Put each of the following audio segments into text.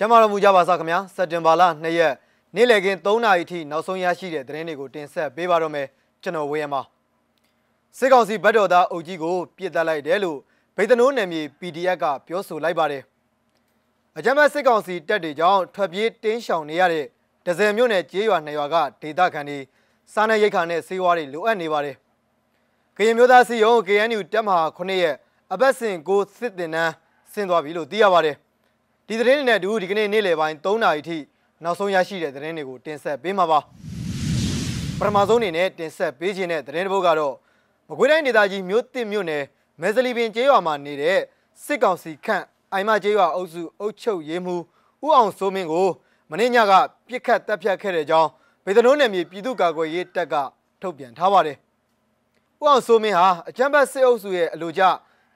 ကျမတော်မူကြပါစခင်ဗျာစက်တင်ဘာလ2ရက်နေ့လည်ခင်း3နာရီအထိနောက်ဆုံးရရှိတဲ့သတင်းတွေကိုတင်ဆက်ပေးပါတော့မယ်ကျွန်တော်ဝေယံပါစစ်ကောင်စီဘက်တော်သားအုပ်ကြီးကိုပြစ်တက်လိုက်တယ်လို့ဗိဒနိုးနယ်မြေ PDF ကပြောဆိုလိုက်ပါတယ်အကြမ်းဖက်စစ်ကောင်စီတပ်တွေကြောင့်ထွက်ပြေးတင်းရှောင်နေရတဲ့ဒဇယ်မြို့နယ်ကျေးရွာနှစ်ရွာကဒေသခံတွေစားနပ်ရိက္ခာနဲ့ဆေးဝါးတွေလိုအပ်နေပါတယ်ကရင်မျိုးသားစီယုံ KNU တပ်မဟာ9ရဲ့အပတ်စဉ်ကိုစစ်တင်နှန်းဆင်းသွားပြီလို့သိရပါတယ်။ဒီသတင်းတွေနဲ့အတူဒီကနေ့နေ့လယ်ပိုင်း3နာရီထိနောက်ဆုံးရရှိတဲ့သတင်းတွေကိုတင်ဆက်ပေးမှာပါပထမဆုံးအနေနဲ့တင်ဆက်ပေးခြင်းတဲ့သတင်းတစ်ပုဒ်ကတော့မကွေးတိုင်းဒေသကြီးမြို့တစ်မြို့နယ်မဲဇလီပင်ကျေးရွာမှာနေတဲ့စစ်ကောင်စီခန့်အိုင်မကျေးရွာအုပ်စုအုပ်ချုပ်ရေးမှူးဦးအောင်စိုးမင်းကိုမင်းညကပြစ်ခတ်တပ်ဖြတ်ခဲ့တဲ့ကြောင်းဗေဒနိုးနယ်မြေပြည်သူ့ကာကွယ်ရေးတပ်ကထုတ်ပြန်ထားပါတယ်။ဦးအောင်စိုးမင်းဟာအကြမ်းဖက်စစ်အုပ်စုရဲ့အလိုကျ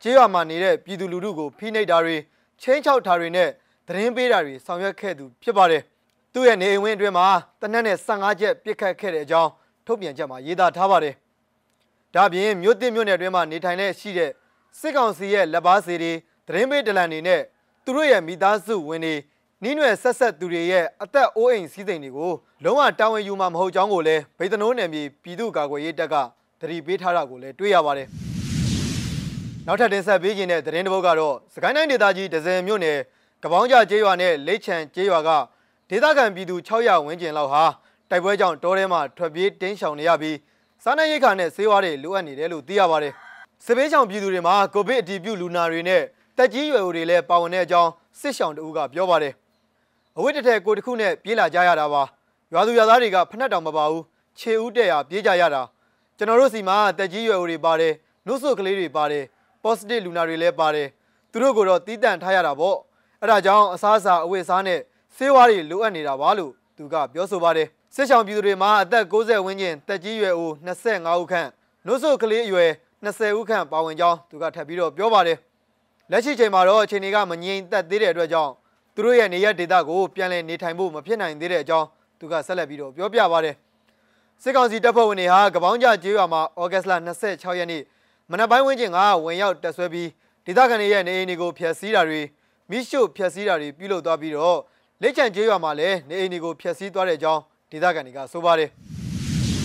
ကျေးရွာမှာနေတဲ့ပြည်သူလူထုကိုဖိနှိပ်တာတွေချင်းချောက်တာတွေနဲ့သတင်းပေးတာတွေဆောင်ရွက်ခဲ့သူဖြစ်ပါတယ်။သူ့ရဲ့နေအိမ်ဝင်းအတွင်းမှာတနက်နဲ့15ချက်ပြစ်ခတ်ခဲ့တဲ့အကြောင်းထုတ်ပြန်ချက်မှာရေးသားထားပါတယ်။ဒါပြင်မြို့သစ်မြို့နယ်အတွင်းမှာနေထိုင်တဲ့ရှိတဲ့စစ်ကောင်စီရဲ့လက်ပါစီတွေသတင်းပေးဒလန်တွေနဲ့သူတို့ရဲ့မိသားစုဝင်တွေနှင်းရွယ်ဆက်ဆက်သူတွေရဲ့အသက်အိုးအိမ်စည်းစိမ်တွေကိုလုံးဝတာဝန်ယူမှာမဟုတ်ကြောင်းကိုလည်းဗိဒနိုးနယ်မြေပြည်သူ့ကာကွယ်ရေးတပ်ကတတိပေးထားတာကိုလည်းတွေ့ရပါတယ်။နောက်ထပ်တင်ဆက်ပေးခြင်းတဲ့သတင်းတစ်ပုဒ်ကတော့စကိုင်းတိုင်းဒေသကြီးဒဇယ်မြို့နယ်ကပောင်းကြကျေးရွာနဲ့လိတ်ချံကျေးရွာကဒေသခံပြည်သူ600ဝန်းကျင်လောက်ဟာတိုက်ပွဲကြောင့်တောထဲမှာထွက်ပြေးတင်းရှောင်နေရပြီးစားနပ်ရိက္ခာနဲ့ဆေးဝါးတွေလိုအပ်နေတယ်လို့သိရပါတယ်။စစ်ဘေးရှောင်ပြည်သူတွေမှာကိုဗစ်အတည်ပြုလူနာတွေနဲ့တက်ကြီးရွယ်အိုတွေလည်းပါဝင်တဲ့အကြောင်းစစ်ရှောင်တအူးကပြောပါတယ်။အဝတ်တထည်ကိုတစ်ခုနဲ့ပြေးလာကြရတာပါ။ရွာသူရွာသားတွေကဖနှက်တောင်မပါဘူး။ခြေဦးတက်ရပြေးကြရတာ။ကျွန်တော်တို့စီမှာတက်ကြီးရွယ်အိုတွေပါတယ်၊နှုတ်ဆုကလေးတွေပါတယ်၊ positive လူနာတွေလည်းပါတယ်။သူတို့ကိုတော့တီးတန့်ထားရတာပေါ့။အဲဒါကြောင့်အစားအစာအဝတ်အစားနဲ့ဆေးဝါးတွေလိုအပ်နေတာပါလို့သူကပြောဆိုပါတယ်စစ်ဆောင်ပြည်သူတွေမှာအသက်60ဝန်းကျင်တက်ကြီးရွယ်အို25ဦးခန့်နှုတ်ဆုကလေးအရွယ်20ဦးခန့်ပါဝင်ကြောင်းသူကထပ်ပြီးတော့ပြောပါတယ်လက်ရှိချိန်မှာတော့အခြေအနေကမငြိမ်သက်သေးတဲ့အတွက်ကြောင့်သူတို့ရဲ့နေရဒေတာကိုပြန်လည်နေထိုင်ဖို့မဖြစ်နိုင်သေးတဲ့အကြောင်းသူကဆက်လက်ပြီးတော့ပြောပြပါတယ်စစ်ကောင်စီတပ်ဖွဲ့ဝင်တွေဟာကပောင်းကြကျေးရွာမှာဩဂတ်စ်လ26ရက်နေ့မနက်ပိုင်းဝန်းကျင်ကဝင်ရောက်တက်ဆွဲပြီးဒေသခံတွေရဲ့နေအိမ်တွေကိုဖျက်ဆီးတာတွေမိရှို့ဖျက်ဆီးတာတွေပြုလုပ်သွားပြီးတော့လက်ချံကျေးရွာမှာလည်းနေအိမ်တွေကိုဖျက်ဆီးသွားတဲ့အကြောင်းဒေသခံတွေကဆိုပါတယ်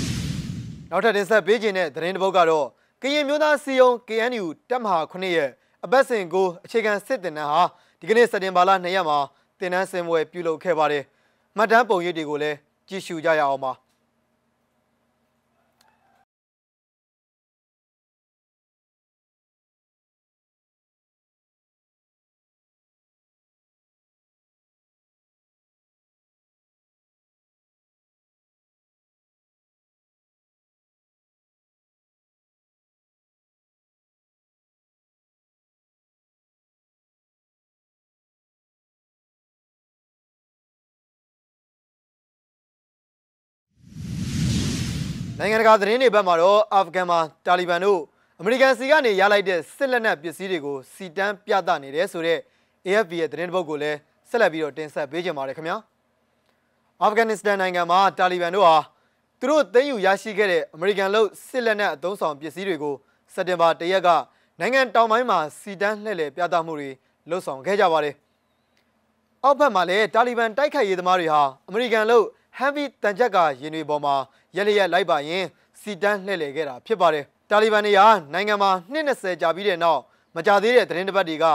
။နောက်ထပ်တင်ဆက်ပေးခြင်းတဲ့သတင်းတစ်ပုဒ်ကတော့ကရင်မျိုးသားစီယုံ KNU တပ်မဟာ9ရဲ့အပတ်စဉ်ကိုအခြေခံစစ်တင်တန်းဟာဒီကနေ့စက်တင်ဘာလ2ရက်မှာတင်တန်းဆင်ပွဲပြုလုပ်ခဲ့ပါတယ်။မှတ်တမ်းပုံရိပ်တွေကိုလည်းကြည့်ရှုကြရအောင်ပါ။နိုင်ငံတကာသတင်းတွေဘက်မှာတော့အာဖဂန်မှာတာလီဘန်တို့အမေရိကန်စီကနေရလိုက်တဲ့စစ်လက်နက်ပစ္စည်းတွေကိုစီတန်းပြသနေတယ်ဆိုတော့ AFP ရဲ့သတင်းတပုတ်ကိုလည်းဆက်လက်ပြီးတော့တင်ဆက်ပေးကြပါရခင်ဗျာအာဖဂန်နစ္စတန်နိုင်ငံမှာတာလီဘန်တို့ဟာသူတို့သိမ်းယူရရှိခဲ့တဲ့အမေရိကန်လုပ်စစ်လက်နက်အသုံးဆောင်ပစ္စည်းတွေကိုစက်တင်ဘာ၁ရက်ကနိုင်ငံတောင်ပိုင်းမှာစီတန်းလှည့်လည်ပြသမှုတွေလှုပ်ဆောင်ခဲ့ကြပါတယ်။အောက်ဘက်မှာလည်းတာလီဘန်တိုက်ခိုက်ရေးသမားတွေဟာအမေရိကန်လုပ် heavy တန်ချက်ကရင်တွေပေါ်မှာရက်လျက်လိုက်ပါရင်စီတန်းလှည့်လည်ခဲ့တာဖြစ်ပါတယ်။တာလီဘန်တွေကနိုင်ငံမှာ20ကြာပြီးတဲ့နောက်မကြသေးတဲ့သတင်းတပတ်တွေက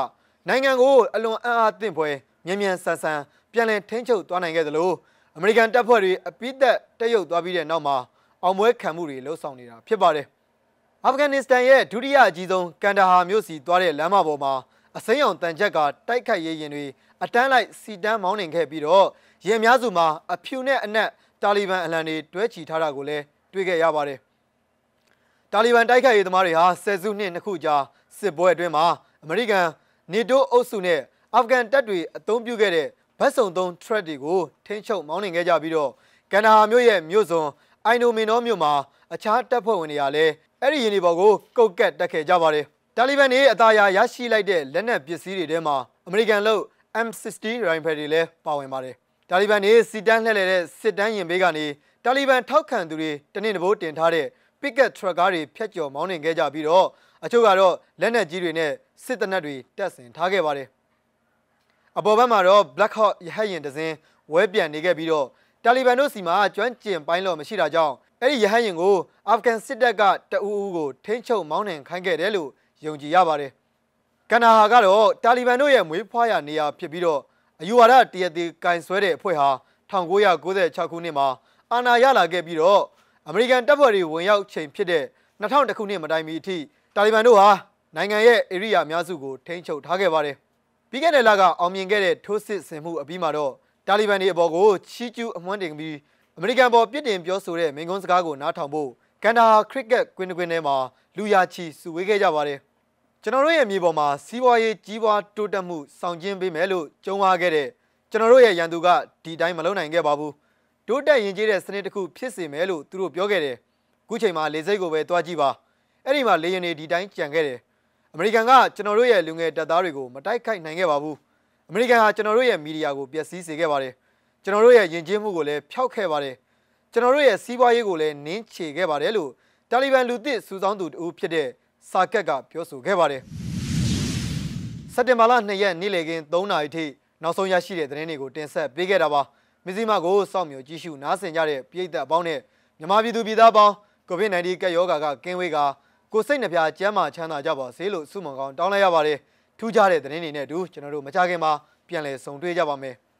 နိုင်ငံကိုအလွန်အံ့အားသင့်ဖွယ်မြန်မြန်ဆန်ဆန်ပြန်လည်ထိန်းချုပ်သွားနိုင်ခဲ့သလိုအမေရိကန်တပ်ဖွဲ့တွေအပိသက်တက်ရုပ်သွားပြီးတဲ့နောက်မှာအောင်ပွဲခံမှုတွေလှုပ်ဆောင်နေတာဖြစ်ပါတယ်။အာဖဂန်နစ္စတန်ရဲ့ဒုတိယအကြီးဆုံးကန်ဒါဟာမြို့စီသွားတဲ့လမ်းမပေါ်မှာအစိမ်းအောင်တန်ချက်ကတိုက်ခိုက်ရေးရင်တွေအတန်းလိုက်စီတန်းမောင်းနှင်ခဲ့ပြီးတော့ရင်များစုမှာအဖြူနဲ့အနက်တာလီဘန်အလံတွေတွဲချီထားတာကိုလည်းတွေ့ခဲ့ရပါတယ်။တာလီဘန်တိုက်ခိုက်ရေးသမားတွေဟာဆယ်စုနှစ်နှစ်ခုကြာစစ်ပွဲအတွင်းမှာအမေရိကန်နေတိုးအုပ်စုနဲ့အာဖဂန်တပ်တွေအုံပြုခဲ့တဲ့ဗတ်စုံသုံး threat တွေကိုထိန်းချုပ်မောင်းနှင်ခဲ့ကြပြီးတော့ကန်ဒါဟာမြို့ရဲ့မြို့စွန်အိုင်နိုမင်နောမြို့မှာအခြားတပ်ဖွဲ့ဝင်တွေကလည်းအဲ့ဒီရင်တွေပေါ်ကိုကုတ်ကက်တက်ခဲ့ကြပါတယ်။တာလီဘန်တွေအသာရရရှိလိုက်တဲ့လက်နက်ပစ္စည်းတွေထဲမှာအမေရိကန်လို့ M60 ရိုင်ဖယ်တွေလည်းပါဝင်ပါတယ်။တာလီဘန်တွေစီတန်းလှည့်လည်တဲ့စစ်တမ်းရင်ဘေးကနေတာလီဘန်ထောက်ခံသူတွေတနေ့တဘိုးတင်ထားတဲ့ picket truck ကားတွေဖျက်ကျော်မောင်းနှင်ခဲ့ကြပြီးတော့အချို့ကတော့လက်နက်ကြီးတွေနဲ့စစ်တနက်တွေတပ်ဆင်ထားခဲ့ပါတယ်။အပေါ်ဘက်မှာတော့ Black Hawk ရဟတ်ယာဉ်တစ်စင်းဝဲပြန်နေခဲ့ပြီးတော့တာလီဘန်တို့စီမှာကျွမ်းကျင်ပိုင်းလောမရှိတာကြောင့်အဲ့ဒီရဟတ်ယာဉ်ကိုအာဖဂန်စစ်တပ်ကတအူးအူးကိုထိန်းချုပ်မောင်းနှင်ခိုင်းခဲ့တယ်လို့ယုံကြည်ရပါတယ်။ကနာဟာကတော့တာလီဘန်တို့ရဲ့မွေးဖွားရာနေရာဖြစ်ပြီးတော့အယူဝါဒတရသေးကင်ဆွဲတဲ့အဖွဲ့ဟာ1996ခုနှစ်မှာ အာဏာရလာခဲ့ပြီးတော့အမေရိကန်တပ်ဖွဲ့တွေဝင်ရောက်ချိန်ဖြစ်တဲ့2000ခုနှစ်မတိုင်မီအထိတာလီဘန်တို့ဟာနိုင်ငံရဲ့ဧရိယာအများစုကိုထိန်းချုပ်ထားခဲ့ပါတယ်။ပြီးခဲ့တဲ့လကအောင်မြင်ခဲ့တဲ့ထိုးစစ်ဆင်မှုအပြီးမှာတော့တာလီဘန်တွေအပေါ်ကိုချီးကျူးအမွှမ်းတင်ပြီးအမေရိကန်ပေါ်ပြစ်တင်ပြောဆိုတဲ့မိန့်ခွန်းစကားကိုနားထောင်ဖို့ကန်ဒါခရစ်ကက်ကွင်းတွင်ထဲမှာလူရာချီစုဝေးခဲ့ကြပါတယ်။ကျွန်တော်တို့ရဲ့မြေပေါ်မှာစီးပွားရေးကြီးပွားတိုးတက်မှုဆောင်ကျဉ်ပေးမယ်လို့ကြုံဝါခဲ့တဲ့ကျွန်တော်တို့ရဲ့ရန်သူကဒီတိုင်းမလုပ်နိုင်ခဲ့ပါဘူးတိုးတက်ရင်ကျေးတဲ့စနစ်တစ်ခုဖြစ်စေမယ်လို့သူတို့ပြောခဲ့တယ်ခုချိန်မှာလေစိတ်ကိုပဲတွားကြည့်ပါအဲ့ဒီမှာလေရင်တွေဒီတိုင်းကြံခဲ့တယ်အမေရိကန်ကကျွန်တော်တို့ရဲ့လူငယ်တပ်သားတွေကိုမတိုက်ခိုက်နိုင်ခဲ့ပါဘူးအမေရိကန်ဟာကျွန်တော်တို့ရဲ့မီဒီယာကိုပျက်စီးစေခဲ့ပါတယ်ကျွန်တော်တို့ရဲ့ယဉ်ကျေးမှုကိုလည်းဖျောက်ခဲ့ပါတယ်ကျွန်တော်တို့ရဲ့စီးပွားရေးကိုလည်းနင်းချေခဲ့ပါတယ်လို့တာလီဘန်လူသစ်စုဆောင်းသူတို့ဖြစ်တဲ့စာကက်ကပြောဆိုခဲ့ပါတယ်။စက်တင်ဘာလ2ရက်နေ့လည်ခင်း3နာရီထိနောက်ဆုံးရရှိတဲ့သတင်းတွေကိုတင်ဆက်ပေးခဲ့တာပါ။မဇီမာကိုစောင့်မျှော်ကြည့်ရှုနားဆင်ကြတဲ့ပြည်သက်အပေါင်းနဲ့မြန်မာပြည်သူပြည်သားပေါင်းကိုဗစ် -19 ကပ်ရောဂါကကင်းဝေးကကိုစိတ်နှပြကျန်းမာချမ်းသာကြပါစေလို့ဆုမွန်ကောင်းတောင်းလိုက်ရပါတယ်။ထူးခြားတဲ့သတင်းတွေနဲ့အတူကျွန်တော်တို့မကြခင်မှာပြန်လည်ဆုံတွေ့ကြပါမယ်။